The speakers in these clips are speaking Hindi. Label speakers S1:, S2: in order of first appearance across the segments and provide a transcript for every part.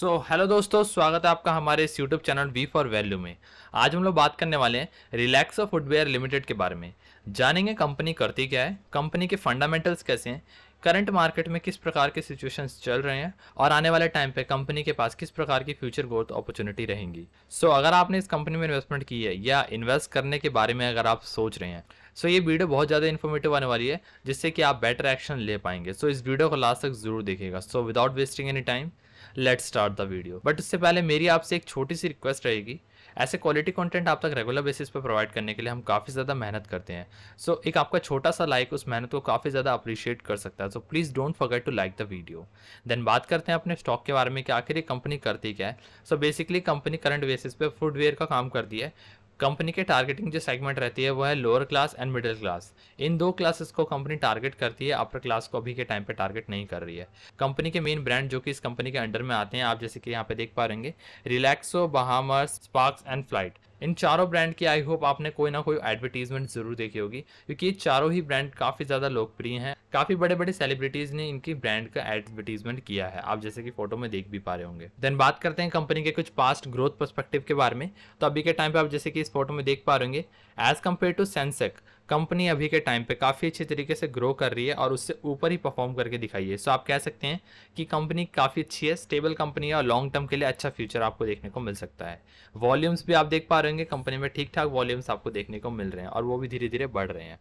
S1: सो so, हेलो दोस्तों स्वागत है आपका हमारे इस YouTube channel V for Value में आज हम लोग बात करने वाले हैं रिलैक्सो फुटवेयर लिमिटेड के बारे में जानेंगे कंपनी करती क्या है कंपनी के फंडामेंटल्स कैसे हैं करंट मार्केट में किस प्रकार के सिचुएशंस चल रहे हैं और आने वाले टाइम पे कंपनी के पास किस प्रकार की फ्यूचर ग्रोथ अपॉर्चुनिटी रहेंगी सो so, अगर आपने इस कंपनी में इन्वेस्टमेंट की है या इन्वेस्ट करने के बारे में अगर आप सोच रहे हैं सो so, ये वीडियो बहुत ज़्यादा इन्फॉर्मेटिव आने वाली है जिससे कि आप बेटर एक्शन ले पाएंगे सो so, इस वीडियो को लास्ट तक जरूर देखेगा so without wasting any time let start the video but उससे पहले मेरी आपसे एक छोटी सी रिक्वेस्ट रहेगी ऐसे क्वालिटी कंटेंट आप तक रेगुलर बेसिस पर प्रोवाइड करने के लिए हम काफ़ी ज़्यादा मेहनत करते हैं सो so, एक आपका छोटा सा लाइक उस मेहनत को काफ़ी ज़्यादा अप्रिशिएट कर सकता है so please don't forget to like the video then बात करते हैं अपने स्टॉक के बारे में कि आखिर ये कंपनी करती क्या है so basically company current basis पे फूडवेयर का काम करती है कंपनी के टारगेटिंग जो सेगमेंट रहती है वो है lower class and middle class इन दो क्लासेस को कंपनी टारगेट करती है अपर क्लास को अभी के टाइम पे टारगेट नहीं कर रही है कंपनी के मेन ब्रांड जो कि इस कंपनी के अंडर में आते हैं आप जैसे कि यहाँ पे देख पा रहे रिलैक्सो बहामर्स स्पार्क्स एंड फ्लाइट इन चारों ब्रांड की आई होप आपने कोई ना कोई एडवर्टीजमेंट ज़रूर देखी होगी क्योंकि ये चारों ही ब्रांड काफ़ी ज़्यादा लोकप्रिय हैं काफ़ी बड़े बड़े सेलिब्रिटीज़ ने इनकी ब्रांड का एडवर्टीजमेंट किया है आप जैसे कि फोटो में देख भी पा रहे होंगे देन बात करते हैं कंपनी के कुछ पास्ट ग्रोथ परस्पेक्टिव के बारे में तो अभी के टाइम पर आप जैसे कि इस फोटो में देख पा रहे होंगे as compare to Sensex company अभी के टाइम पे काफ़ी अच्छे तरीके से ग्रो कर रही है और उससे ऊपर ही परफॉर्म करके दिखाई है सो आप कह सकते हैं कि कंपनी काफ़ी अच्छी है स्टेबल कंपनी है और लॉन्ग टर्म के लिए अच्छा फ्यूचर आपको देखने को मिल सकता है वॉल्यूम्स भी आप देख पा रहे होंगे कंपनी में ठीक ठाक वॉल्यूम्स आपको देखने को मिल रहे हैं और वो भी धीरे धीरे बढ़ रहे हैं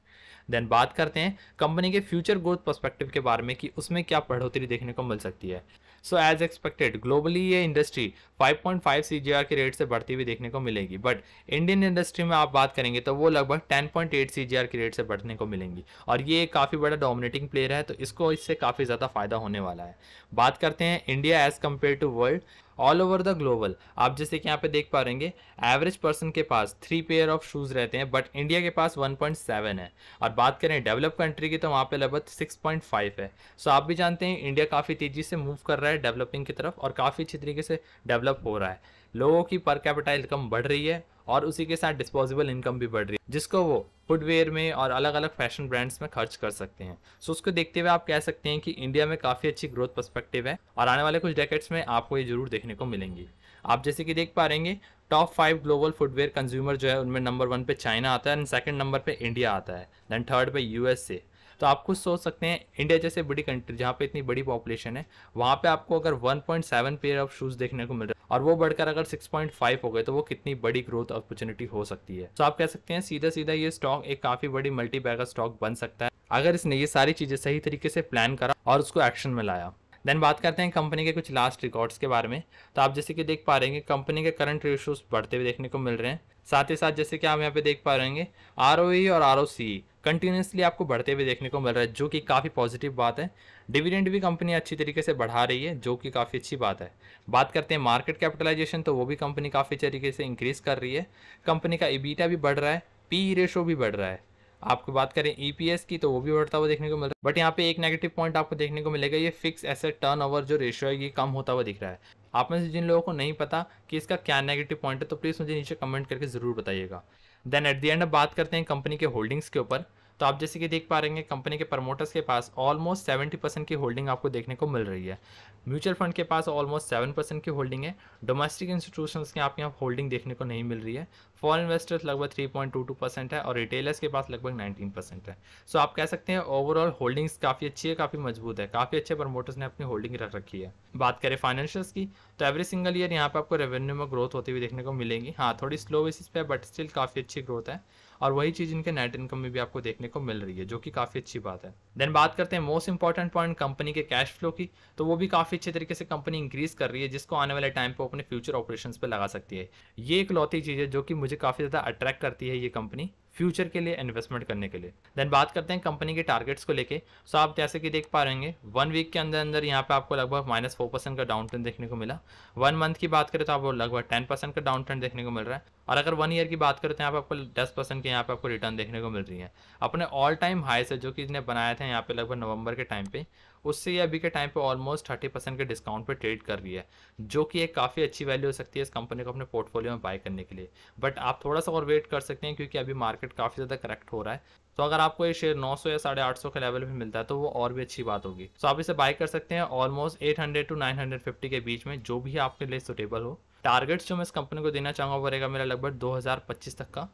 S1: देन बात करते हैं कंपनी के फ्यूचर ग्रोथ परस्पेक्टिव के बारे में कि उसमें क्या बढ़ोतरी देखने को मिल सकती है सो एज एक्सपेक्टेड ग्लोबली ये इंडस्ट्री 5.5 सीजीआर के रेट से बढ़ती हुई देखने को मिलेगी बट इंडियन इंडस्ट्री में आप बात करेंगे तो वो लगभग 10.8 सीजीआर के रेट से बढ़ने को मिलेंगी और ये काफ़ी बड़ा डोमिनेटिंग प्लेयर है तो इसको इससे काफ़ी ज़्यादा फायदा होने वाला है बात करते हैं India as compare to world all over the global आप जैसे कि यहाँ पे देख पा रहेंगे एवरेज पर्सन के पास थ्री पेयर ऑफ शूज़ रहते हैं बट इंडिया के पास 1.7 है और बात करें डेवलप कंट्री की तो वहाँ पे लगभग 6.5 है सो आप भी जानते हैं इंडिया काफ़ी तेज़ी से मूव कर रहा है डेवलपिंग की तरफ और काफ़ी अच्छी तरीके से डेवलप हो रहा है लोगों की पर कैपिटा इनकम बढ़ रही है और उसी के साथ डिस्पोजेबल इनकम भी बढ़ रही है जिसको वो फुटवेयर में और अलग अलग फैशन ब्रांड्स में खर्च कर सकते हैं सो उसको देखते हुए आप कह सकते हैं कि इंडिया में काफ़ी अच्छी ग्रोथ परस्पेक्टिव है और आने वाले कुछ डेकेट्स में आपको ये जरूर देखने को मिलेंगी आप जैसे कि देख पा रहे top five global footwear consumer जो है उनमें नंबर वन पे चाइना आता है एंड सेकंड नंबर पे इंडिया आता है देन थर्ड पे यूएसए तो आप खुद सोच सकते हैं इंडिया जैसे बड़ी कंट्री जहाँ पे इतनी बड़ी पॉपुलेशन है वहाँ पे आपको अगर 1.7 पेयर ऑफ शूज़ देखने को मिल रहा है और वो बढ़कर अगर 6.5 हो गए तो वो कितनी बड़ी ग्रोथ अपॉर्चुनिटी हो सकती है तो आप कह सकते हैं सीधा सीधा ये स्टॉक एक काफी बड़ी मल्टी बैगर स्टॉक बन सकता है अगर इसने ये सारी चीजें सही तरीके से प्लान करा और उसको एक्शन में लाया देन बात करते हैं कंपनी के कुछ लास्ट रिकॉर्ड्स के बारे में तो आप जैसे कि देख पा रहे हैं कंपनी के करंट रेशियोज बढ़ते हुए देखने को मिल रहे हैं साथ ही साथ जैसे कि आप यहाँ पे देख पा रहे हैं आर e और आर कंटिन्यूसली आपको बढ़ते हुए देखने को मिल रहा है जो कि काफ़ी पॉजिटिव बात है डिविडेंड भी कंपनी अच्छी तरीके से बढ़ा रही है जो कि काफ़ी अच्छी बात है बात करते हैं मार्केट कैपिटलाइजेशन तो वो भी कंपनी काफ़ी तरीके से इंक्रीज़ कर रही है कंपनी का इबीटा भी बढ़ रहा है पी रेशो e भी बढ़ रहा है आपको बात करें ईपीएस e की तो वो भी बढ़ता हुआ देखने को मिल रहा है बट यहाँ पे एक नेगेटिव पॉइंट आपको देखने को मिलेगा ये फिक्स एसेट टर्नओवर जो रेशियो है ये कम होता हुआ दिख रहा है आप में से जिन लोगों को नहीं पता कि इसका क्या नेगेटिव पॉइंट है तो प्लीज़ मुझे नीचे कमेंट करके ज़रूर बताइएगा देन एट द एंड अब बात करते हैं कंपनी के होल्डिंग्स के ऊपर तो आप जैसे कि देख पा रहे हैं कंपनी के प्रमोटर्स के पास ऑलमोस्ट सेवेंटी परसेंट की होल्डिंग आपको देखने को मिल रही है म्यूचुअल फंड के पास ऑलमोस्ट सेवन परसेंट की होल्डिंग है डोमेस्टिक इंस्टीट्यूशन के आपके यहाँ होल्डिंग देखने को नहीं मिल रही है फॉरन इन्वेस्टर्स लगभग 3.22 परसेंट है और रिटेलर्स के पास लगभग 19 परसेंट है सो so आप कह सकते हैं ओवरऑल होल्डिंग्स काफ़ी अच्छी है काफ़ी मजबूत है काफ़ी अच्छे प्रमोटर्स ने अपनी होल्डिंग रख रखी है बात करें फाइनेंशियल्स की तो एवरी सिंगल ईयर यहाँ पर आपको रेवेन्यू में ग्रोथ होती हुई देखने को मिलेंगी हाँ थोड़ी स्लो बेसिस पे बट स्टिल काफ़ी अच्छी ग्रोथ है और वही चीज़ इनके नेट इनकम में भी आपको देखने को मिल रही है जो कि काफ़ी अच्छी बात है देन बात करते हैं मोस्ट इंपॉर्टेंट पॉइंट कंपनी के कैश फ्लो की तो वो भी काफ़ी अच्छे तरीके से कंपनी इंक्रीज कर रही है जिसको आने वाले टाइम पर अपने फ्यूचर ऑपरेशन पर लगा सकती है ये एक लौती चीज़ है जो कि मुझे काफ़ी ज़्यादा अट्रैक्ट करती है ये कंपनी फ्यूचर के लिए इन्वेस्टमेंट करने के लिए देन बात करते हैं कंपनी के टारगेट्स को लेके सो आप जैसे कि देख पा रहे वन वीक के अंदर अंदर यहाँ पे आपको लगभग माइनस फोर परसेंट का डाउन ट्रेंड देखने को मिला वन मंथ की बात करें तो आपको लगभग टेन परसेंट का डाउन ट्रेंड देखने को मिल रहा है और अगर वन ईयर की बात करें तो यहाँ पे आपको दस परसेंट के यहाँ पे आपको रिटर्न देखने को मिल रही है अपने ऑल टाइम हाई से जो कि इसने बनाया था यहाँ पे लगभग नवंबर के टाइम पे उससे ये अभी के टाइम पे ऑलमोस्ट थर्टी परसेंट के डिस्काउंट पे ट्रेड कर रही है जो कि एक काफ़ी अच्छी वैल्यू हो सकती है इस कंपनी को अपने पोर्टफोलियो में बाय करने के लिए बट आप थोड़ा सा और वेट कर सकते हैं क्योंकि अभी मार्केट काफ़ी ज़्यादा करेक्ट हो रहा है तो अगर आपको ये शेयर 900 या साढ़े आठ के लेवल पे मिलता है तो वो और भी अच्छी बात होगी तो so आप इसे बाय कर सकते हैं ऑलमोस्ट 800 टू 950 के बीच में जो भी आपके लिए सुटेबल हो टारगेट्स जो मैं इस कंपनी को देना चाहूँगा वो रहेगा मेरा लगभग 2025 तक का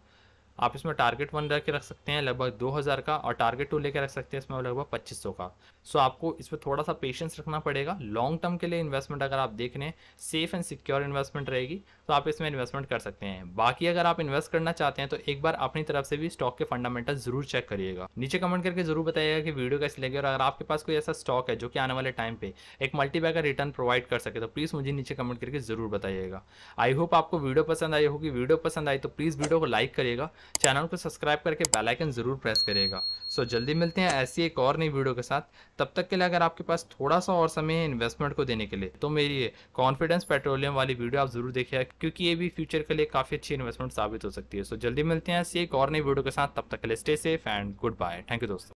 S1: आप इसमें टारगेट वन रख के रख सकते हैं लगभग 2000 का और टारगेट टू लेकर रख सकते हैं इसमें लगभग 2500 का सो so आपको इसमें थोड़ा सा पेशेंस रखना पड़ेगा लॉन्ग टर्म के लिए इन्वेस्टमेंट अगर आप देख रहे हैं सेफ एंड सिक्योर इन्वेस्टमेंट रहेगी तो आप इसमें इन्वेस्टमेंट कर सकते हैं बाकी अगर आप इन्वेस्ट करना चाहते हैं तो एक बार अपनी तरफ से भी स्टॉक के फंडामेंटल जरूर चेक करिएगा नीचे कमेंट करके जरूर बताइएगा कि वीडियो कैसे लगे और अगर आपके पास कोई ऐसा स्टॉक है जो कि आने वाले टाइम पर एक मल्टीपैक का रिटर्न प्रोवाइड कर सके तो प्लीज़ मुझे नीचे कमेंट करके जरूर बताइएगा आई होप आपको वीडियो पसंद आई होगी वीडियो पसंद आई तो प्लीज़ वीडियो को लाइक करिएगा चैनल को सब्सक्राइब करके बेल आइकन ज़रूर प्रेस करिएगा सो so, जल्दी मिलते हैं ऐसी एक और नई वीडियो के साथ तब तक के लिए अगर आपके पास थोड़ा सा और समय है इन्वेस्टमेंट को देने के लिए तो मेरी ये कॉन्फिडेंस पेट्रोलियम वाली वीडियो आप ज़रूर देखिए क्योंकि ये भी फ्यूचर के लिए काफ़ी अच्छी इन्वेस्टमेंट साबित हो सकती है सो so, जल्दी मिलते हैं ऐसी एक और नई वीडियो के साथ तब तक के लिए stay safe and good bye thank you दोस्तों